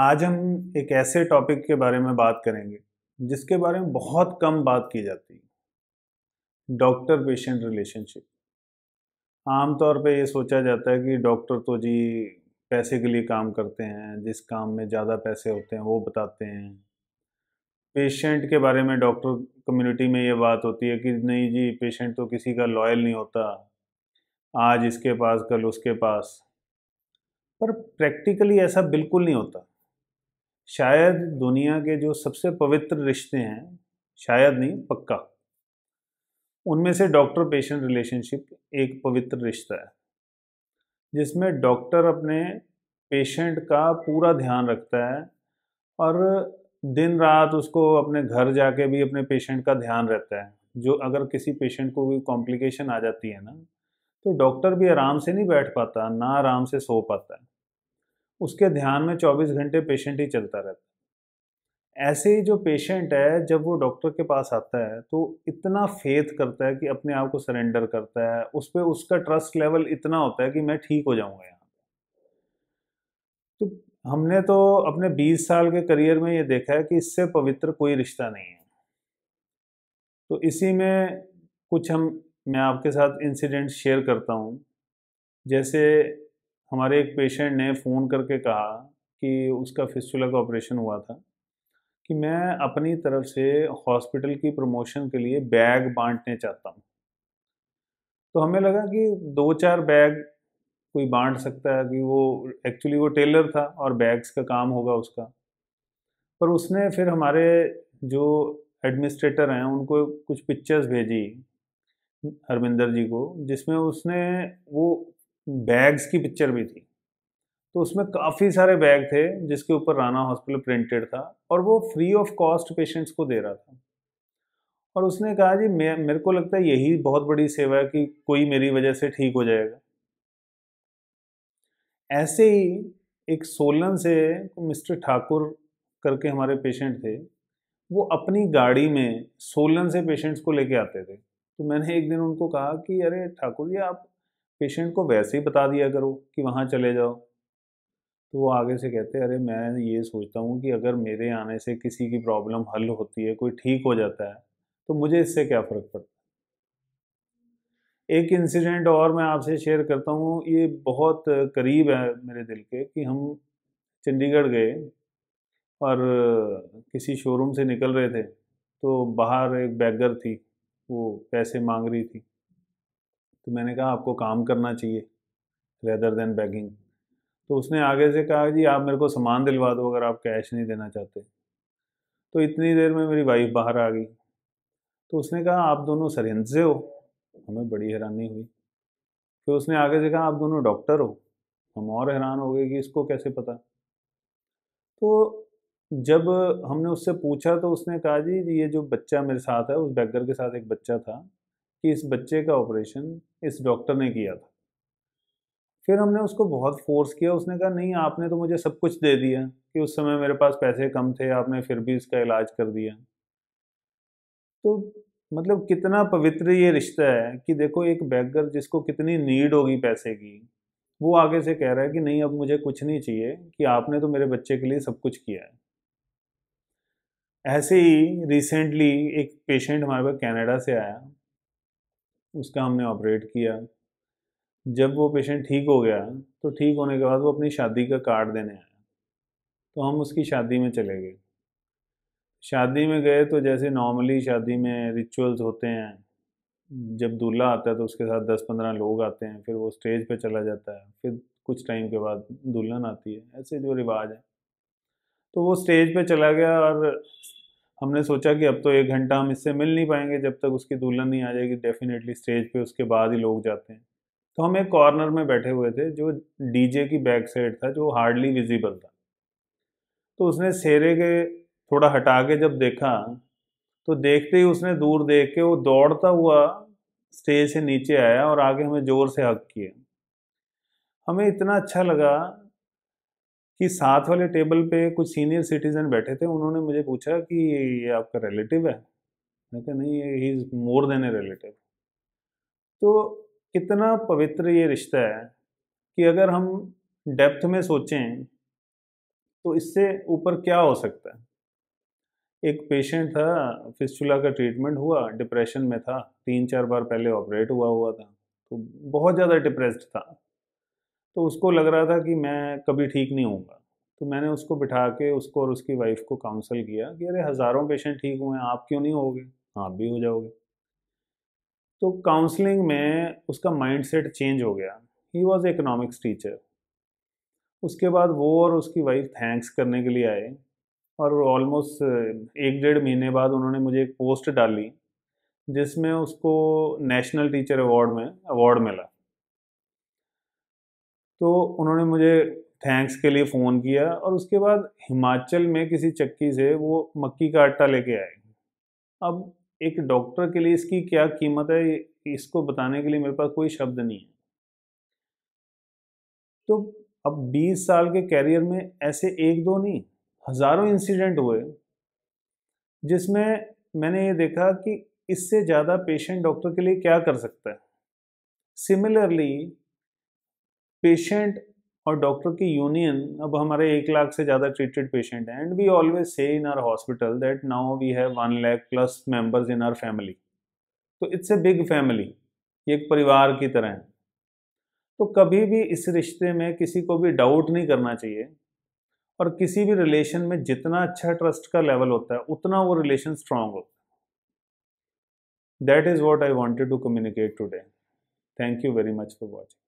आज हम एक ऐसे टॉपिक के बारे में बात करेंगे जिसके बारे में बहुत कम बात की जाती है डॉक्टर पेशेंट रिलेशनशिप आमतौर पे ये सोचा जाता है कि डॉक्टर तो जी पैसे के लिए काम करते हैं जिस काम में ज़्यादा पैसे होते हैं वो बताते हैं पेशेंट के बारे में डॉक्टर कम्युनिटी में ये बात होती है कि नहीं जी पेशेंट तो किसी का लॉयल नहीं होता आज इसके पास कल उसके पास पर प्रैक्टिकली ऐसा बिल्कुल नहीं होता शायद दुनिया के जो सबसे पवित्र रिश्ते हैं शायद नहीं पक्का उनमें से डॉक्टर पेशेंट रिलेशनशिप एक पवित्र रिश्ता है जिसमें डॉक्टर अपने पेशेंट का पूरा ध्यान रखता है और दिन रात उसको अपने घर जाके भी अपने पेशेंट का ध्यान रहता है जो अगर किसी पेशेंट को कोई कॉम्प्लिकेशन आ जाती है ना तो डॉक्टर भी आराम से नहीं बैठ पाता ना आराम से सो पाता है उसके ध्यान में 24 घंटे पेशेंट ही चलता रहता है ऐसे ही जो पेशेंट है जब वो डॉक्टर के पास आता है तो इतना फेथ करता है कि अपने आप को सरेंडर करता है उस पर उसका ट्रस्ट लेवल इतना होता है कि मैं ठीक हो जाऊंगा यहाँ तो हमने तो अपने 20 साल के करियर में ये देखा है कि इससे पवित्र कोई रिश्ता नहीं है तो इसी में कुछ हम मैं आपके साथ इंसिडेंट शेयर करता हूँ जैसे हमारे एक पेशेंट ने फ़ोन करके कहा कि उसका फिस्चुला का ऑपरेशन हुआ था कि मैं अपनी तरफ से हॉस्पिटल की प्रमोशन के लिए बैग बांटने चाहता हूँ तो हमें लगा कि दो चार बैग कोई बांट सकता है कि वो एक्चुअली वो टेलर था और बैग्स का काम होगा उसका पर उसने फिर हमारे जो एडमिनिस्ट्रेटर हैं उनको कुछ पिक्चर्स भेजी हरमिंदर जी को जिसमें उसने वो बैग्स की पिक्चर भी थी तो उसमें काफ़ी सारे बैग थे जिसके ऊपर राणा हॉस्पिटल प्रिंटेड था और वो फ्री ऑफ कॉस्ट पेशेंट्स को दे रहा था और उसने कहा जी मैं मेरे को लगता है यही बहुत बड़ी सेवा है कि कोई मेरी वजह से ठीक हो जाएगा ऐसे ही एक सोलन से मिस्टर ठाकुर करके हमारे पेशेंट थे वो अपनी गाड़ी में सोलन से पेशेंट्स को लेके आते थे तो मैंने एक दिन उनको कहा कि अरे ठाकुर जी आप पेशेंट को वैसे ही बता दिया करो कि वहाँ चले जाओ तो वो आगे से कहते हैं अरे मैं ये सोचता हूँ कि अगर मेरे आने से किसी की प्रॉब्लम हल होती है कोई ठीक हो जाता है तो मुझे इससे क्या फ़र्क पड़ता है एक इंसिडेंट और मैं आपसे शेयर करता हूँ ये बहुत करीब है मेरे दिल के कि हम चंडीगढ़ गए और किसी शोरूम से निकल रहे थे तो बाहर एक बैगर थी वो पैसे मांग रही थी तो मैंने कहा आपको काम करना चाहिए रेदर देन बैगिंग तो उसने आगे से कहा जी आप मेरे को सामान दिलवा दो अगर आप कैश नहीं देना चाहते तो इतनी देर में मेरी वाइफ बाहर आ गई तो उसने कहा आप दोनों सरहिंद से हो हमें बड़ी हैरानी हुई फिर उसने आगे से कहा आप दोनों डॉक्टर हो हम और हैरान हो गए कि इसको कैसे पता तो जब हमने उससे पूछा तो उसने कहा जी ये जो बच्चा मेरे साथ है उस बैगर के साथ एक बच्चा था कि इस बच्चे का ऑपरेशन इस डॉक्टर ने किया था फिर हमने उसको बहुत फोर्स किया उसने कहा नहीं आपने तो मुझे सब कुछ दे दिया कि उस समय मेरे पास पैसे कम थे आपने फिर भी इसका इलाज कर दिया तो मतलब कितना पवित्र ये रिश्ता है कि देखो एक बैगर जिसको कितनी नीड होगी पैसे की वो आगे से कह रहा है कि नहीं अब मुझे कुछ नहीं चाहिए कि आपने तो मेरे बच्चे के लिए सब कुछ किया है ऐसे ही रिसेंटली एक पेशेंट हमारे पास कनाडा से आया उसका हमने ऑपरेट किया जब वो पेशेंट ठीक हो गया तो ठीक होने के बाद वो अपनी शादी का कार्ड देने आया तो हम उसकी शादी में चले गए शादी में गए तो जैसे नॉर्मली शादी में रिचुअल्स होते हैं जब दूल्हा आता है तो उसके साथ दस पंद्रह लोग आते हैं फिर वो स्टेज पर चला जाता है फिर कुछ टाइम के बाद दुल्हन आती है ऐसे जो रिवाज है तो वो स्टेज पे चला गया और हमने सोचा कि अब तो एक घंटा हम इससे मिल नहीं पाएंगे जब तक उसकी दुल्हन नहीं आ जाएगी डेफिनेटली स्टेज पे उसके बाद ही लोग जाते हैं तो हम एक कॉर्नर में बैठे हुए थे जो डीजे की बैक साइड था जो हार्डली विजिबल था तो उसने शेरे के थोड़ा हटा के जब देखा तो देखते ही उसने दूर देख के वो दौड़ता हुआ स्टेज से नीचे आया और आगे हमें ज़ोर से हक किया हमें इतना अच्छा लगा कि साथ वाले टेबल पे कुछ सीनियर सिटीजन बैठे थे उन्होंने मुझे पूछा कि ये आपका रिलेटिव है मैं कहा नहीं ये he is more than a relative तो कितना पवित्र ये रिश्ता है कि अगर हम डेप्थ में सोचें तो इससे ऊपर क्या हो सकता है एक पेशेंट था फिस्टुला का ट्रीटमेंट हुआ डिप्रेशन में था तीन चार बार पहले ऑपरेट हुआ हुआ था तो बहुत ज़्यादा डिप्रेस्ड था तो उसको लग रहा था कि मैं कभी ठीक नहीं होऊंगा तो मैंने उसको बिठा के उसको और उसकी वाइफ को काउंसल किया कि अरे हज़ारों पेशेंट ठीक हुए हैं आप क्यों नहीं होगे आप भी हो जाओगे तो काउंसलिंग में उसका माइंडसेट चेंज हो गया ही वॉज़ इकोनॉमिक्स टीचर उसके बाद वो और उसकी वाइफ थैंक्स करने के लिए आए और ऑलमोस्ट एक डेढ़ महीने बाद उन्होंने मुझे एक पोस्ट डाली जिसमें उसको नेशनल टीचर अवार्ड में अवार्ड मिला तो उन्होंने मुझे थैंक्स के लिए फ़ोन किया और उसके बाद हिमाचल में किसी चक्की से वो मक्की का आटा लेके आए अब एक डॉक्टर के लिए इसकी क्या कीमत है इसको बताने के लिए मेरे पास कोई शब्द नहीं है तो अब 20 साल के कैरियर में ऐसे एक दो नहीं हज़ारों इंसिडेंट हुए जिसमें मैंने ये देखा कि इससे ज़्यादा पेशेंट डॉक्टर के लिए क्या कर सकता है सिमिलरली पेशेंट और डॉक्टर की यूनियन अब हमारे एक लाख से ज़्यादा ट्रीटेड पेशेंट हैं and we always say in our hospital that now we have one lakh plus members in our family तो इट्स ए बिग फैमिली एक परिवार की तरह है तो कभी भी इस रिश्ते में किसी को भी डाउट नहीं करना चाहिए और किसी भी रिलेशन में जितना अच्छा ट्रस्ट का लेवल होता है उतना वो रिलेशन स्ट्रांग होता है that is what I wanted to communicate today thank you very much for watching